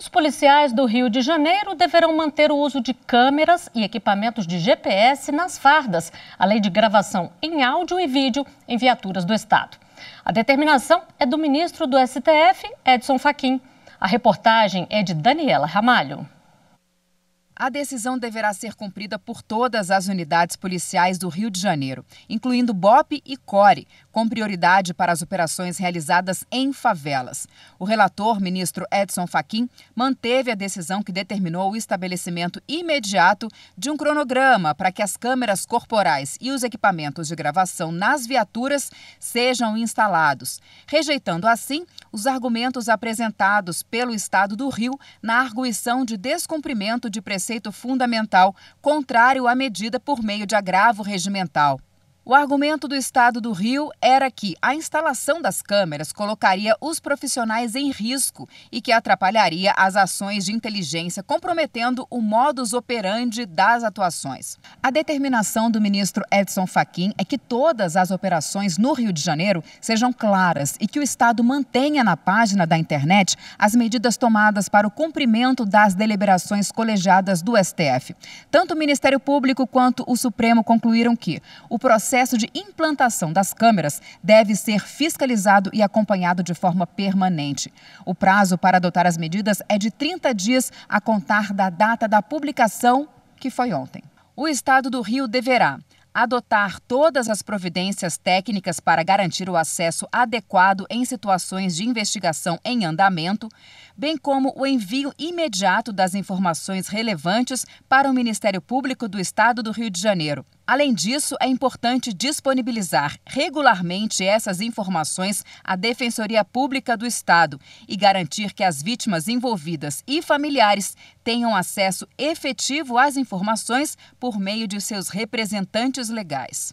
Os policiais do Rio de Janeiro deverão manter o uso de câmeras e equipamentos de GPS nas fardas, além de gravação em áudio e vídeo em viaturas do Estado. A determinação é do ministro do STF, Edson Fachin. A reportagem é de Daniela Ramalho. A decisão deverá ser cumprida por todas as unidades policiais do Rio de Janeiro, incluindo BOP e CORE, com prioridade para as operações realizadas em favelas. O relator, ministro Edson Fachin, manteve a decisão que determinou o estabelecimento imediato de um cronograma para que as câmeras corporais e os equipamentos de gravação nas viaturas sejam instalados, rejeitando assim os argumentos apresentados pelo Estado do Rio na arguição de descumprimento de preceitos preceito fundamental contrário à medida por meio de agravo regimental. O argumento do Estado do Rio era que a instalação das câmeras colocaria os profissionais em risco e que atrapalharia as ações de inteligência, comprometendo o modus operandi das atuações. A determinação do ministro Edson Fachin é que todas as operações no Rio de Janeiro sejam claras e que o Estado mantenha na página da internet as medidas tomadas para o cumprimento das deliberações colegiadas do STF. Tanto o Ministério Público quanto o Supremo concluíram que o processo processo de implantação das câmeras deve ser fiscalizado e acompanhado de forma permanente. O prazo para adotar as medidas é de 30 dias a contar da data da publicação, que foi ontem. O Estado do Rio deverá adotar todas as providências técnicas para garantir o acesso adequado em situações de investigação em andamento, bem como o envio imediato das informações relevantes para o Ministério Público do Estado do Rio de Janeiro. Além disso, é importante disponibilizar regularmente essas informações à Defensoria Pública do Estado e garantir que as vítimas envolvidas e familiares tenham acesso efetivo às informações por meio de seus representantes legais.